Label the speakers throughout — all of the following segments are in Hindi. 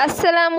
Speaker 1: Aslam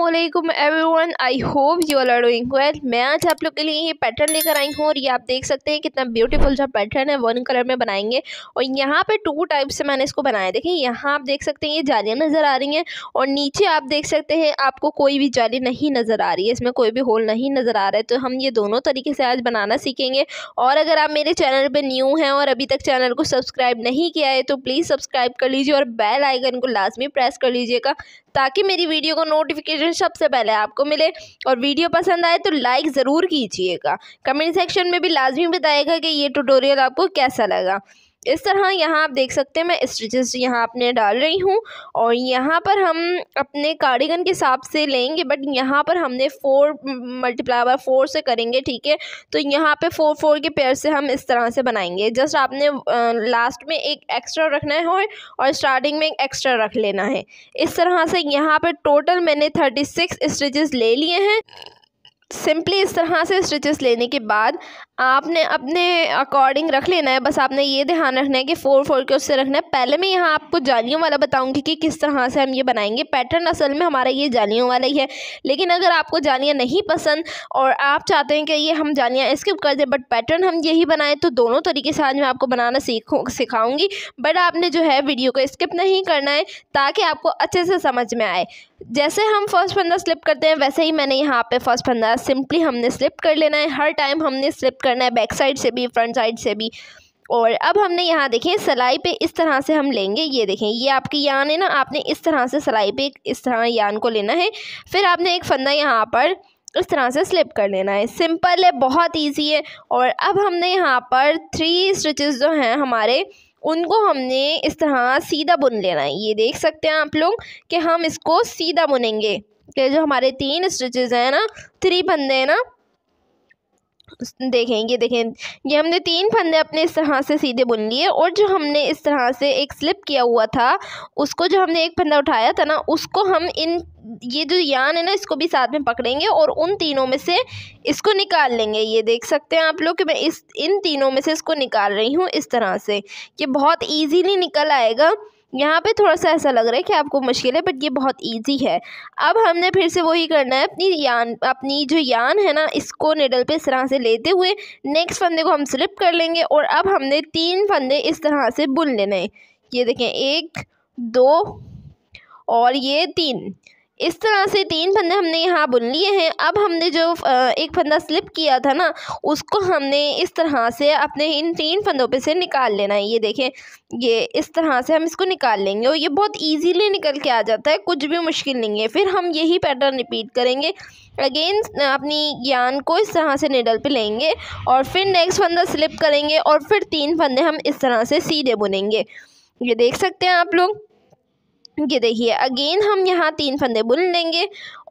Speaker 1: everyone I hope you are doing well मैं आज आप लोग के लिए ये पैटर्न लेकर आई हूँ और ये आप देख सकते हैं कितना ब्यूटीफुल जो पैटर्न है वन कलर में बनाएंगे और यहाँ पे टू टाइप से मैंने इसको बनाया देखिए यहाँ आप देख सकते हैं ये जालियाँ नज़र आ रही हैं और नीचे आप देख सकते हैं आपको कोई भी जाली नहीं नज़र आ रही है इसमें कोई भी होल नहीं नज़र आ रहा है तो हम ये दोनों तरीके से आज बनाना सीखेंगे और अगर आप मेरे चैनल पर न्यू हैं और अभी तक चैनल को सब्सक्राइब नहीं किया है तो प्लीज़ सब्सक्राइब कर लीजिए और बेल आइकन को लाजमी प्रेस कर लीजिएगा ताकि मेरी वीडियो को नोटिफिकेशन सबसे पहले आपको मिले और वीडियो पसंद आए तो लाइक ज़रूर कीजिएगा कमेंट सेक्शन में भी लाजमी बताएगा कि ये ट्यूटोरियल आपको कैसा लगा इस तरह यहाँ आप देख सकते हैं मैं स्टिचेस यहाँ अपने डाल रही हूँ और यहाँ पर हम अपने कार्डिगन के हिसाब से लेंगे बट यहाँ पर हमने फ़ोर मल्टीप्लाई बाय फोर से करेंगे ठीक है तो यहाँ पे फोर फोर के पेयर से हम इस तरह से बनाएंगे जस्ट आपने लास्ट में एक एक्स्ट्रा रखना है और, स्टार्टिंग में एक एक्स्ट्रा रख लेना है इस तरह से यहाँ पर टोटल मैंने थर्टी सिक्स स्टिचेस ले लिए हैं सिंपली इस तरह से स्टिचेस लेने के बाद आपने अपने अकॉर्डिंग रख लेना है बस आपने ये ध्यान रखना है कि फोर फोर के उससे रखना है पहले मैं यहाँ आपको जालियों वाला बताऊंगी कि किस तरह से हम ये बनाएंगे पैटर्न असल में हमारा ये जालियों वाला ही है लेकिन अगर आपको जालियाँ नहीं पसंद और आप चाहते हैं कि ये हम जालियाँ स्किप कर दें बट पैटर्न हम यही बनाएं तो दोनों तरीके से आज मैं आपको बनाना सीखूँ सिखाऊँगी बट आपने जो है वीडियो को स्किप नहीं करना है ताकि आपको अच्छे से समझ में आए जैसे हम फर्स्ट फंदा स्लिप करते हैं वैसे ही मैंने यहाँ पर फर्स्ट फंदा सिंपली हमने स्लिप कर लेना है हर टाइम हमने स्लिप करना है बैक साइड से भी फ्रंट साइड से भी और अब हमने यहाँ देखें सलाई पे इस तरह से हम लेंगे ये देखें ये आपकी यान है ना आपने इस तरह से सलाई पे इस तरह यान को लेना है फिर आपने एक फंदा यहाँ पर इस तरह से स्लिप कर लेना है सिंपल है बहुत इजी है और अब हमने यहाँ पर थ्री स्टिचेस जो हैं हमारे उनको हमने इस तरह सीधा बुन लेना है ये देख सकते हैं आप लोग कि हम इसको सीधा बुनेंगे कि जो हमारे तीन स्टिचेज हैं ना थ्री फंदे हैं ना देखें ये देखें ये हमने तीन फंदे अपने इस तरह से सीधे बुन लिए और जो हमने इस तरह से एक स्लिप किया हुआ था उसको जो हमने एक फंदा उठाया था ना उसको हम इन ये जो यान है ना इसको भी साथ में पकड़ेंगे और उन तीनों में से इसको निकाल लेंगे ये देख सकते हैं आप लोग कि मैं इस इन तीनों में से इसको निकाल रही हूँ इस तरह से ये बहुत ईजीली निकल आएगा यहाँ पे थोड़ा सा ऐसा लग रहा है कि आपको मुश्किल है बट ये बहुत ईजी है अब हमने फिर से वही करना है अपनी यान अपनी जो यान है ना इसको निडल पे इस तरह से लेते हुए नेक्स्ट फंदे को हम स्लिप कर लेंगे और अब हमने तीन फंदे इस तरह से बुन लेने हैं ये देखें एक दो और ये तीन इस तरह से तीन फंदे हमने यहाँ बुन लिए हैं अब हमने जो एक फंदा स्लिप किया था ना उसको हमने इस तरह से अपने इन तीन फंदों पे से निकाल लेना है ये देखें ये इस तरह से हम इसको निकाल लेंगे और ये बहुत इजीली निकल के आ जाता है कुछ भी मुश्किल नहीं है फिर हम यही पैटर्न रिपीट करेंगे अगेन अपनी ज्ञान को इस तरह से निडल पर लेंगे और फिर नेक्स्ट फंदा स्लिप करेंगे और फिर तीन फंदे हम इस तरह से सीधे बुनेंगे ये देख सकते हैं आप लोग ये देखिए अगेन हम यहाँ तीन फंदे बुन लेंगे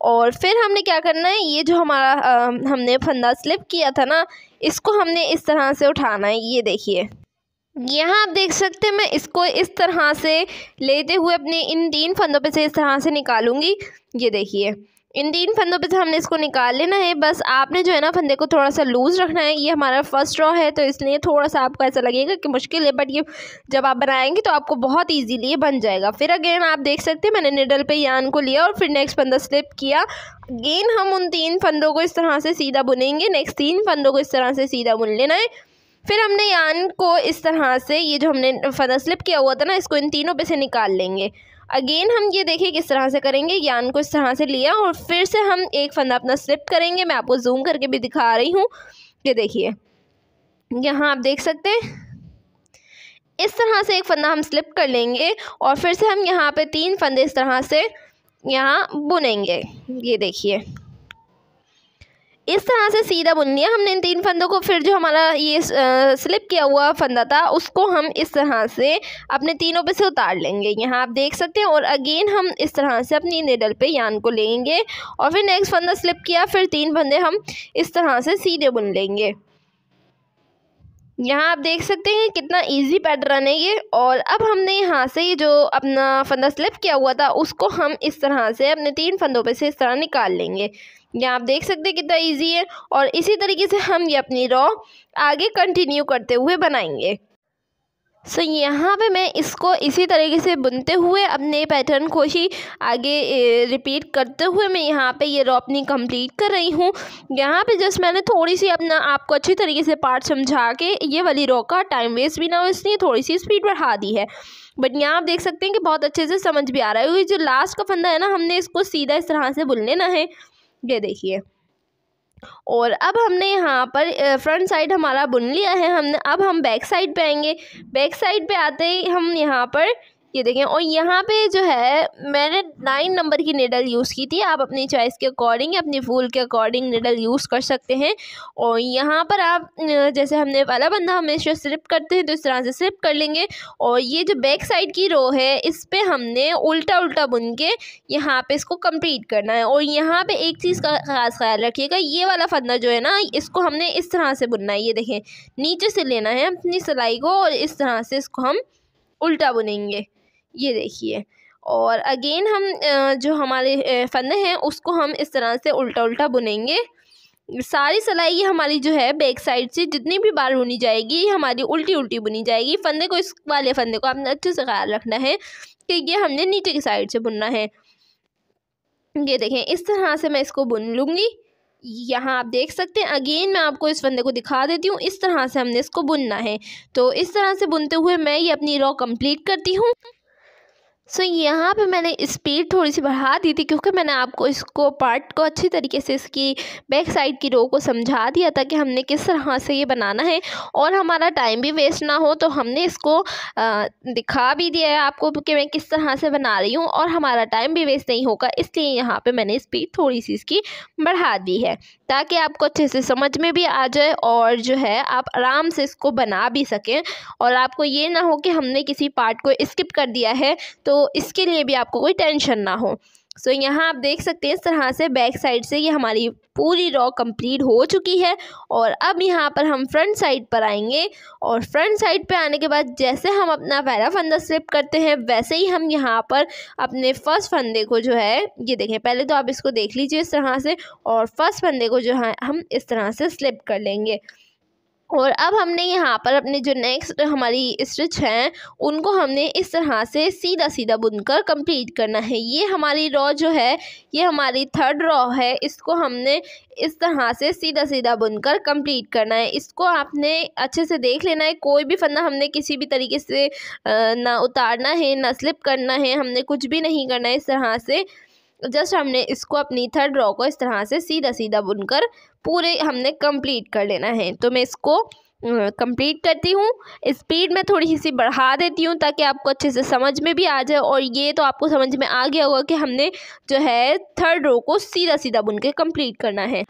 Speaker 1: और फिर हमने क्या करना है ये जो हमारा आ, हमने फंदा स्लिप किया था ना इसको हमने इस तरह से उठाना है ये देखिए यहाँ आप देख सकते हैं मैं इसको इस तरह से लेते हुए अपने इन तीन फंदों पे से इस तरह से निकालूंगी ये देखिए इन तीन फंदों पे से हमने इसको निकाल लेना है बस आपने जो है ना फंदे को थोड़ा सा लूज़ रखना है ये हमारा फर्स्ट रॉ है तो इसलिए थोड़ा सा आपको ऐसा लगेगा कि मुश्किल है बट ये जब आप बनाएंगे तो आपको बहुत ईजीली बन जाएगा फिर अगेन आप देख सकते हैं मैंने निडल पे यान को लिया और फिर नेक्स्ट फंदा स्लिप किया अगेन हम उन तीन फंदों को इस तरह से सीधा बुनेंगे नेक्स्ट तीन फंदों को इस तरह से सीधा बुन लेना है फिर हमने यान को इस तरह से ये जो हमने फंदा स्लिप किया हुआ था ना इसको इन तीनों पे से निकाल लेंगे अगेन हम ये देखिए किस तरह से करेंगे यान को इस तरह से लिया और फिर से हम एक फंदा अपना स्लिप करेंगे मैं आपको जूम करके भी दिखा रही हूँ ये देखिए यहाँ आप देख सकते हैं इस तरह से एक फंदा हम स्लिप कर लेंगे और फिर से हम यहाँ पे तीन फंदे इस तरह से यहाँ बुनेंगे ये देखिए इस तरह से सीधा बुन लिया हमने इन तीन फंदों को फिर जो हमारा ये स्लिप किया हुआ फंदा था उसको हम इस तरह से अपने तीनों पे से उतार लेंगे यहाँ आप देख सकते हैं और अगेन हम इस तरह से अपनी निडल पे यान को लेंगे और फिर नेक्स्ट फंदा स्लिप किया फिर तीन फंदे हम इस तरह से सीधे बुन लेंगे यहाँ आप देख सकते हैं कितना इजी पैटर्न है ये और अब हमने यहाँ से जो अपना फंदा स्लिप किया हुआ था उसको हम इस तरह से अपने तीन फंदों पे से इस तरह निकाल लेंगे यहाँ आप देख सकते हैं कितना इजी है और इसी तरीके से हम ये अपनी रॉ आगे कंटिन्यू करते हुए बनाएंगे सो so, यहाँ पे मैं इसको इसी तरीके से बुनते हुए अपने पैटर्न को ही आगे रिपीट करते हुए मैं यहाँ पे ये रॉ अपनी कंप्लीट कर रही हूँ यहाँ पे जस्ट मैंने थोड़ी सी अपना आपको अच्छी तरीके से पार्ट समझा के ये वाली रॉ का टाइम वेस्ट भी ना हो इसलिए थोड़ी सी स्पीड बढ़ा दी है बट यहाँ आप देख सकते हैं कि बहुत अच्छे से समझ भी आ रहा है क्योंकि जो लास्ट का फंदा है ना हमने इसको सीधा इस तरह से बुन लेना है ये देखिए और अब हमने यहाँ पर फ्रंट साइड हमारा बुन लिया है हमने अब हम बैक साइड पे आएंगे बैक साइड पे आते ही हम यहाँ पर ये देखें और यहाँ पे जो है मैंने नाइन नंबर की निडल यूज़ की थी आप अपनी चॉइस के अकॉर्डिंग अपनी फूल के अकॉर्डिंग निडल यूज़ कर सकते हैं और यहाँ पर आप जैसे हमने वाला बंदा हमेशा स्लिप करते हैं तो इस तरह से स्लिप कर लेंगे और ये जो बैक साइड की रो है इस पर हमने उल्टा उल्टा बुन के यहाँ पर इसको कम्प्लीट करना है और यहाँ पर एक चीज़ का ख़ास ख्याल रखिएगा ये वाला फंदा जो है ना इसको हमने इस तरह से बुनना है ये देखें नीचे से लेना है अपनी सिलाई को और इस तरह से इसको हम उल्टा बुनेंगे ये देखिए और अगेन हम जो हमारे फंदे हैं उसको हम इस तरह से उल्टा उल्टा बुनेंगे सारी सिलाई हमारी जो है बैक साइड से जितनी भी बार बुनी जाएगी हमारी उल्टी उल्टी बुनी जाएगी फंदे को इस वाले फंदे को आपने अच्छे से ख्याल रखना है कि ये हमने नीचे की साइड से बुनना है ये देखें इस तरह से मैं इसको बुन लूँगी यहाँ आप देख सकते हैं अगेन मैं आपको इस फंदे को दिखा देती हूँ इस तरह से हमने इसको बुनना है तो इस तरह से बुनते हुए मैं ये अपनी रॉ कंप्लीट करती हूँ सो so, यहाँ पे मैंने स्पीड थोड़ी सी बढ़ा दी थी क्योंकि मैंने आपको इसको पार्ट को अच्छी तरीके से इसकी बैक साइड की रो को समझा दिया था कि हमने किस तरह से ये बनाना है और हमारा टाइम भी वेस्ट ना हो तो हमने इसको आ, दिखा भी दिया है आपको कि मैं किस तरह से बना रही हूँ और हमारा टाइम भी वेस्ट नहीं होगा इसलिए यहाँ पर मैंने स्पीड थोड़ी सी इसकी बढ़ा दी है ताकि आपको अच्छे से समझ में भी आ जाए और जो है आप आराम से इसको बना भी सकें और आपको ये ना हो कि हमने किसी पार्ट को स्किप कर दिया है तो इसके लिए भी आपको कोई टेंशन ना हो सो so, यहाँ आप देख सकते हैं इस तरह से बैक साइड से ये हमारी पूरी रॉ कंप्लीट हो चुकी है और अब यहाँ पर हम फ्रंट साइड पर आएंगे और फ्रंट साइड पे आने के बाद जैसे हम अपना पहला फंदा स्लिप करते हैं वैसे ही हम यहाँ पर अपने फर्स्ट फंदे को जो है ये देखें पहले तो आप इसको देख लीजिए इस तरह से और फर्स्ट फंदे को जो है हम इस तरह से स्लिप कर लेंगे और अब हमने यहाँ पर अपने जो नेक्स्ट हमारी स्टिच हैं उनको हमने इस तरह से सीधा सीधा बुनकर कंप्लीट करना है ये हमारी रॉ जो है ये हमारी थर्ड रॉ है इसको हमने इस तरह से सीधा सीधा बुनकर कंप्लीट करना है इसको आपने अच्छे से देख लेना है कोई भी फंदा हमने किसी भी तरीके से ना उतारना है ना स्लिप करना है हमने कुछ भी नहीं करना है इस तरह से जस्ट हमने इसको अपनी थर्ड रॉ को इस तरह से सीधा सीधा बुनकर पूरे हमने कंप्लीट कर लेना है तो मैं इसको कंप्लीट करती हूँ स्पीड में थोड़ी सी बढ़ा देती हूँ ताकि आपको अच्छे से समझ में भी आ जाए और ये तो आपको समझ में आ गया होगा कि हमने जो है थर्ड रो को सीधा सीधा बुन के कम्प्लीट करना है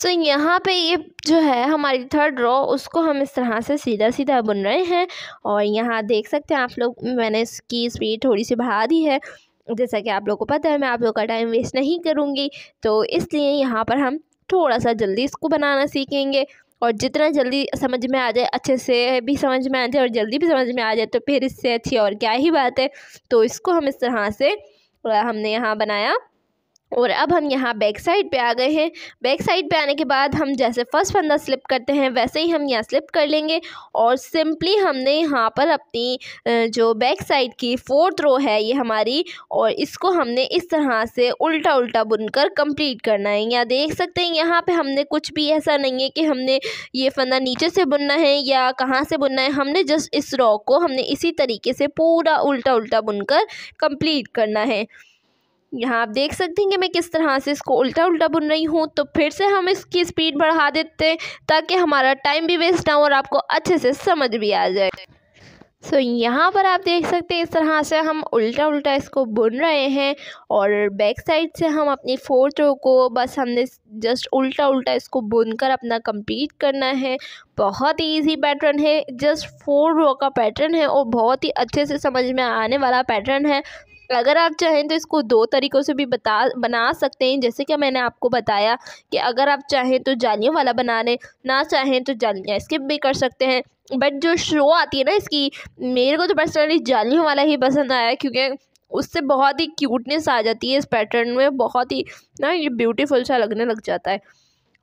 Speaker 1: सो so, यहाँ पे ये जो है हमारी थर्ड रो उसको हम इस तरह से सीधा सीधा बुन रहे हैं और यहाँ देख सकते हैं आप लोग मैंने इसकी स्पीड थोड़ी सी बढ़ा दी है जैसा कि आप लोगों को पता है मैं आप लोग का टाइम वेस्ट नहीं करूँगी तो इसलिए यहाँ पर हम थोड़ा सा जल्दी इसको बनाना सीखेंगे और जितना जल्दी समझ में आ जाए अच्छे से भी समझ में आ जाए और जल्दी भी समझ में आ जाए तो फिर इससे अच्छी और क्या ही बात है तो इसको हम इस तरह से हमने यहाँ बनाया और अब हम यहाँ बैक साइड पे आ गए हैं बैक साइड पे आने के बाद हम जैसे फर्स्ट फंदा स्लिप करते हैं वैसे ही हम यहाँ स्लिप कर लेंगे और सिंपली हमने यहाँ पर अपनी जो बैक साइड की फोर्थ रो है ये हमारी और इसको हमने इस तरह से उल्टा उल्टा बुनकर कंप्लीट करना है यहाँ देख सकते हैं यहाँ पे हमने कुछ भी ऐसा नहीं है कि हमने ये फंदा नीचे से बुनना है या कहाँ से बुनना है हमने जस्ट इस रॉक को हमने इसी तरीके से पूरा उल्टा उल्टा बुनकर कम्प्लीट करना है यहाँ आप देख सकते हैं कि मैं किस तरह से इसको उल्टा उल्टा बुन रही हूँ तो फिर से हम इसकी स्पीड बढ़ा देते हैं ताकि हमारा टाइम भी वेस्ट ना हो और आपको अच्छे से समझ भी आ जाए सो so, यहाँ पर आप देख सकते हैं इस तरह से हम उल्टा उल्टा इसको बुन रहे हैं और बैक साइड से हम अपनी फोर्थ रो को बस हमने जस्ट उल्टा उल्टा इसको बुन कर अपना कंप्लीट करना है बहुत ही ईजी पैटर्न है जस्ट फोर रो का पैटर्न है और बहुत ही अच्छे से समझ में आने वाला पैटर्न है अगर आप चाहें तो इसको दो तरीक़ों से भी बता बना सकते हैं जैसे कि मैंने आपको बताया कि अगर आप चाहें तो जालियों वाला बना लें ना चाहें तो जालियाँ स्किप भी कर सकते हैं बट जो शो आती है ना इसकी मेरे को तो पर्सनली जालियों वाला ही पसंद आया क्योंकि उससे बहुत ही क्यूटनेस आ जाती है इस पैटर्न में बहुत ही ना ये ब्यूटीफुल सा लगने लग जाता है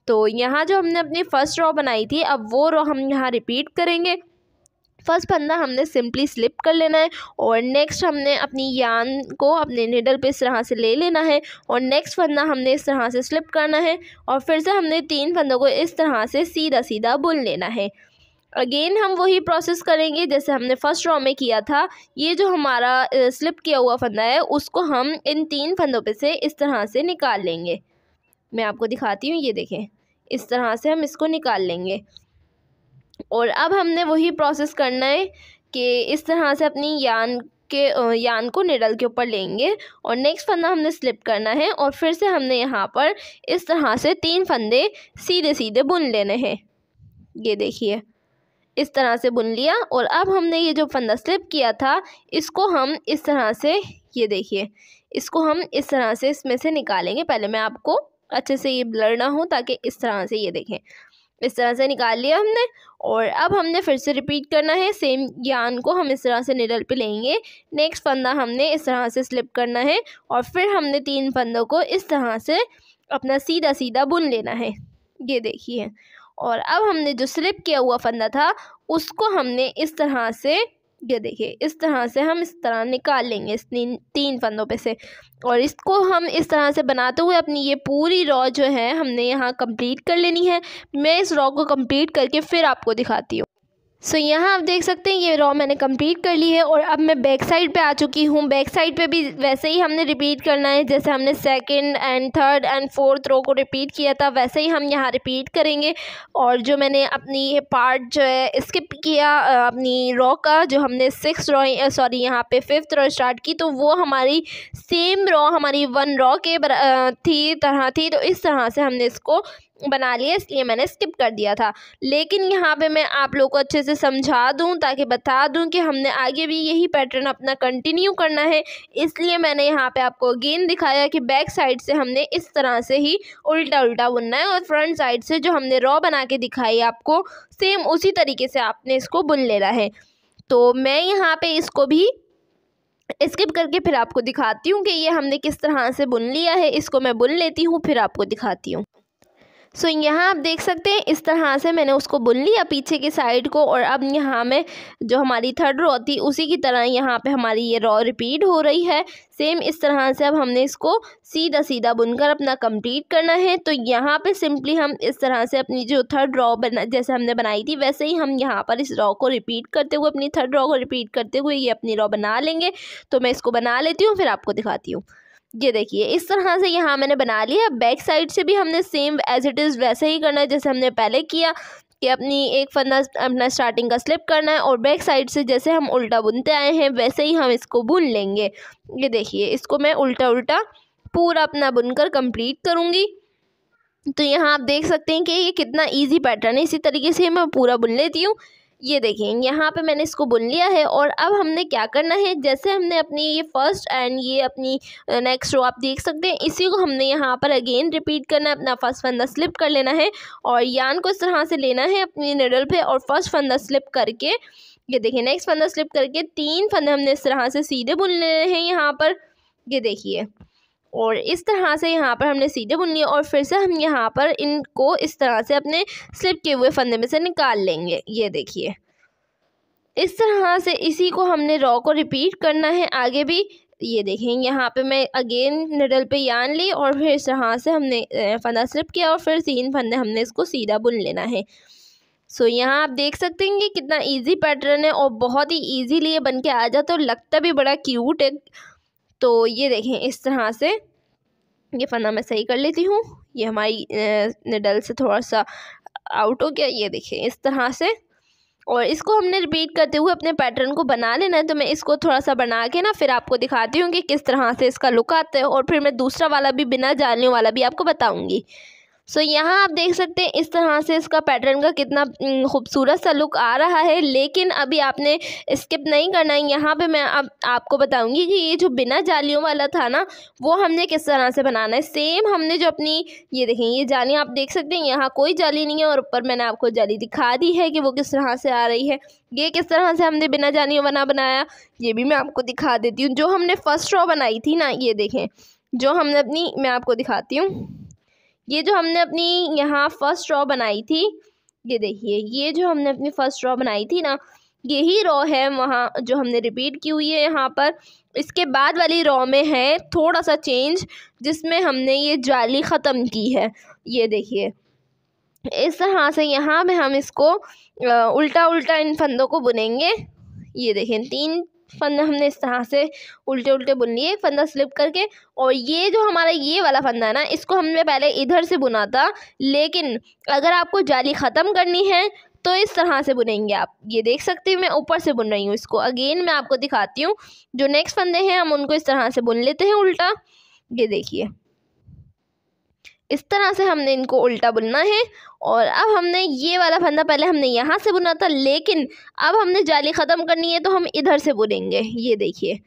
Speaker 1: तो यहाँ जो हमने अपनी फ़र्स्ट रॉ बनाई थी अब वो रॉ हम यहाँ रिपीट करेंगे फर्स्ट फंदा हमने सिंपली स्लिप कर लेना है और नेक्स्ट हमने अपनी यान को अपने निडल पे इस तरह से ले लेना है और नेक्स्ट फंदा हमने इस तरह से स्लिप करना है और फिर से हमने तीन फंदों को इस तरह से सीधा सीधा बुन लेना है अगेन हम वही प्रोसेस करेंगे जैसे हमने फर्स्ट रॉ में किया था ये जो हमारा स्लिप किया हुआ फंदा है उसको हम इन तीन फंदों पे से इस तरह से निकाल लेंगे मैं आपको दिखाती हूँ ये देखें इस तरह से हम इसको निकाल लेंगे और अब हमने वही प्रोसेस करना है कि इस तरह से अपनी यान के यान को निडल के ऊपर लेंगे और नेक्स्ट फंदा हमने स्लिप करना है और फिर से हमने यहाँ पर इस तरह से तीन फंदे सीधे सीधे बुन लेने हैं ये देखिए इस तरह से बुन लिया और अब हमने ये जो फंदा स्लिप किया था इसको हम इस तरह से ये देखिए इसको हम इस तरह से इसमें से निकालेंगे पहले मैं आपको अच्छे से ये ब्लर ना हो ताकि इस तरह से ये देखें इस तरह से निकाल लिया हमने और अब हमने फिर से रिपीट करना है सेम ज्ञान को हम इस तरह से निडल पे लेंगे नेक्स्ट फंदा हमने इस तरह से स्लिप करना है और फिर हमने तीन फंदों को इस तरह से अपना सीधा सीधा बुन लेना है ये देखिए और अब हमने जो स्लिप किया हुआ फंदा था उसको हमने इस तरह से ये देखिए इस तरह से हम इस तरह निकाल लेंगे इस तीन तीन फंदों पे से और इसको हम इस तरह से बनाते हुए अपनी ये पूरी रॉ जो है हमने यहाँ कंप्लीट कर लेनी है मैं इस रॉ को कंप्लीट करके फिर आपको दिखाती हूँ सो so, यहाँ आप देख सकते हैं ये रॉ मैंने कंप्लीट कर ली है और अब मैं बैक साइड पे आ चुकी हूँ बैक साइड पे भी वैसे ही हमने रिपीट करना है जैसे हमने second and third and fourth row को रिपीट किया था वैसे ही हम यहाँ रिपीट करेंगे और जो मैंने अपनी पार्ट जो है स्किप किया अपनी रॉ का जो हमने सिक्स रॉ सॉरी यहाँ पर फिफ्थ रॉ स्टार्ट की तो वो हमारी सेम रॉ हमारी वन रॉ के थी तरह थी तो इस तरह से हमने इसको बना लिया इसलिए मैंने स्किप कर दिया था लेकिन यहाँ पे मैं आप लोग को अच्छे से समझा दूँ ताकि बता दूँ कि हमने आगे भी यही पैटर्न अपना कंटिन्यू करना है इसलिए मैंने यहाँ पे आपको अगेन दिखाया कि बैक साइड से हमने इस तरह से ही उल्टा उल्टा बुनना है और फ्रंट साइड से जो हमने रॉ बना के दिखाई आपको सेम उसी तरीके से आपने इसको बुन लेना है तो मैं यहाँ पर इसको भी स्किप करके फिर आपको दिखाती हूँ कि ये हमने किस तरह से बुन लिया है इसको मैं बुन लेती हूँ फिर आपको दिखाती हूँ सो so, यहाँ आप देख सकते हैं इस तरह से मैंने उसको बुन लिया पीछे की साइड को और अब यहाँ में जो हमारी थर्ड रॉ थी उसी की तरह यहाँ पे हमारी ये रॉ रिपीट हो रही है सेम इस तरह से अब हमने इसको सीधा सीधा बुनकर अपना कंप्लीट करना है तो यहाँ पे सिंपली हम इस तरह से अपनी जो थर्ड रॉ बना जैसे हमने बनाई थी वैसे ही हम यहाँ पर इस रॉ को रिपीट करते हुए अपनी थर्ड रॉ को रिपीट करते हुए ये अपनी रॉ बना लेंगे तो मैं इसको बना लेती हूँ फिर आपको दिखाती हूँ ये देखिए इस तरह से यहाँ मैंने बना लिया बैक साइड से भी हमने सेम एज इट इज़ वैसे ही करना है जैसे हमने पहले किया कि अपनी एक फंदा अपना स्टार्टिंग का स्लिप करना है और बैक साइड से जैसे हम उल्टा बुनते आए हैं वैसे ही हम इसको बुन लेंगे ये देखिए इसको मैं उल्टा उल्टा पूरा अपना बुनकर कंप्लीट करूँगी तो यहाँ आप देख सकते हैं कि ये कितना इजी पैटर्न है इसी तरीके से मैं पूरा बुन लेती हूँ ये देखें यहाँ पे मैंने इसको बुन लिया है और अब हमने क्या करना है जैसे हमने अपनी ये फर्स्ट एंड ये अपनी नेक्स्ट रो आप देख सकते हैं इसी को हमने यहाँ पर अगेन रिपीट करना है अपना फर्स्ट फंदा स्लिप कर लेना है और यान को इस तरह से लेना है अपनी निडल पे और फर्स्ट फंदा स्लिप करके ये देखिए नेक्स्ट फंदा स्लिप करके तीन फंदे हमने इस तरह से सीधे बुन लेने हैं यहाँ पर ये देखिए और इस तरह से यहाँ पर हमने सीधे बुन लिए और फिर से हम यहाँ पर इनको इस तरह से अपने स्लिप किए हुए फंदे में से निकाल लेंगे ये देखिए इस तरह से इसी को हमने रॉ को रिपीट करना है आगे भी ये देखें यहाँ पे मैं अगेन निडल पे यान ली और फिर इस तरह से हमने फंदा स्लिप किया और फिर तीन फंदे हमने इसको सीधा बुन लेना है सो so, यहाँ आप देख सकते हैं कि कितना इजी पैटर्न है और बहुत ही इजीली ये बन के आ जाता है और लगता भी बड़ा क्यूट है तो ये देखें इस तरह से ये फंदा मैं सही कर लेती हूँ ये हमारी निडल से थोड़ा सा आउट हो गया ये देखें इस तरह से और इसको हमने रिपीट करते हुए अपने पैटर्न को बना लेना है तो मैं इसको थोड़ा सा बना के ना फिर आपको दिखाती हूँ कि किस तरह से इसका लुक आता है और फिर मैं दूसरा वाला भी बिना जालने वाला भी आपको बताऊँगी सो so, यहाँ आप देख सकते हैं इस तरह से इसका पैटर्न का कितना खूबसूरत सा लुक आ रहा है लेकिन अभी आपने स्किप नहीं करना है यहाँ पे मैं अब आपको बताऊंगी कि ये जो बिना जालियों वाला था ना वो हमने किस तरह से बनाना है सेम हमने जो अपनी ये देखें ये जाली आप देख सकते हैं यहाँ कोई जाली नहीं है और ऊपर मैंने आपको जाली दिखा दी है कि वो किस तरह से आ रही है ये किस तरह से हमने बिना जालियों बना बनाया ये भी मैं आपको दिखा देती हूँ जो हमने फर्स्ट रॉ बनाई थी ना ये देखें जो हमने अपनी मैं आपको दिखाती हूँ ये जो हमने अपनी यहाँ फर्स्ट रॉ बनाई थी ये देखिए ये जो हमने अपनी फर्स्ट रॉ बनाई थी ना यही रॉ है वहाँ जो हमने रिपीट की हुई है यहाँ पर इसके बाद वाली रॉ में है थोड़ा सा चेंज जिसमें हमने ये जाली ख़त्म की है ये देखिए इस तरह हाँ से यहाँ पर हम इसको उल्टा उल्टा इन फंदों को बुनेंगे ये देखें तीन फंदा हमने इस तरह से उल्टे उल्टे बुन लिए फंदा स्लिप करके और ये जो हमारा ये वाला फंदा है ना इसको हमने पहले इधर से बुना था लेकिन अगर आपको जाली ख़त्म करनी है तो इस तरह से बुनेंगे आप ये देख सकते हो मैं ऊपर से बुन रही हूँ इसको अगेन मैं आपको दिखाती हूँ जो नेक्स्ट फंदे हैं हम उनको इस तरह से बुन लेते हैं उल्टा ये देखिए इस तरह से हमने इनको उल्टा बुनना है और अब हमने ये वाला फंदा पहले हमने यहाँ से बुना था लेकिन अब हमने जाली ख़त्म करनी है तो हम इधर से बुनेंगे ये देखिए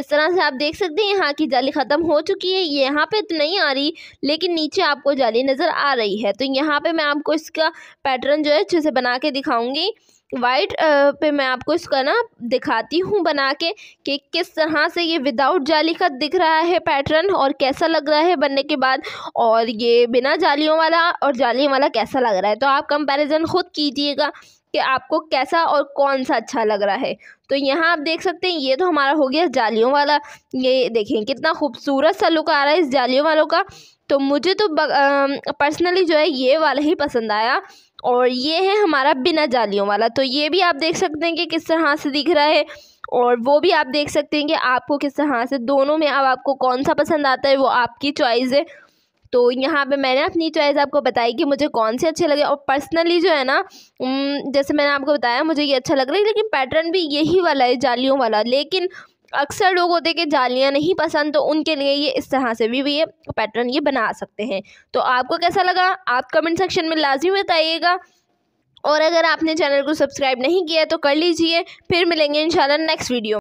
Speaker 1: इस तरह से आप देख सकते हैं यहाँ की जाली ख़त्म हो चुकी है यहाँ पे तो नहीं आ रही लेकिन नीचे आपको जाली नज़र आ रही है तो यहाँ पे मैं आपको इसका पैटर्न जो है अच्छे से बना के दिखाऊंगी वाइट uh, पे मैं आपको इसका ना दिखाती हूँ बना के कि किस तरह से ये विदाउट जाली का दिख रहा है पैटर्न और कैसा लग रहा है बनने के बाद और ये बिना जालियों वाला और जालियों वाला कैसा लग रहा है तो आप कंपैरिजन खुद कीजिएगा कि आपको कैसा और कौन सा अच्छा लग रहा है तो यहाँ आप देख सकते हैं ये तो हमारा हो गया जालियों वाला ये देखें कितना खूबसूरत सा लुक आ रहा है इस जालियों वालों का तो मुझे तो पर्सनली जो है ये वाला ही पसंद आया और ये है हमारा बिना जालियों वाला तो ये भी आप देख सकते हैं कि किस तरह से दिख रहा है और वो भी आप देख सकते हैं कि आपको किस तरह से दोनों में अब आपको कौन सा पसंद आता है वो आपकी चॉइस है तो यहाँ पे मैंने अपनी चॉइस आपको बताई कि मुझे कौन से अच्छे लगे और पर्सनली जो है ना जैसे मैंने आपको बताया मुझे ये अच्छा लग रहा है लेकिन पैटर्न भी यही वाला है जालियों वाला लेकिन अक्सर लोग होते कि जालियाँ नहीं पसंद तो उनके लिए ये इस तरह से भी, ये पैटर्न ये बना सकते हैं तो आपको कैसा लगा आप कमेंट सेक्शन में लाजमी बताइएगा और अगर आपने चैनल को सब्सक्राइब नहीं किया तो कर लीजिए फिर मिलेंगे इंशाल्लाह नेक्स्ट वीडियो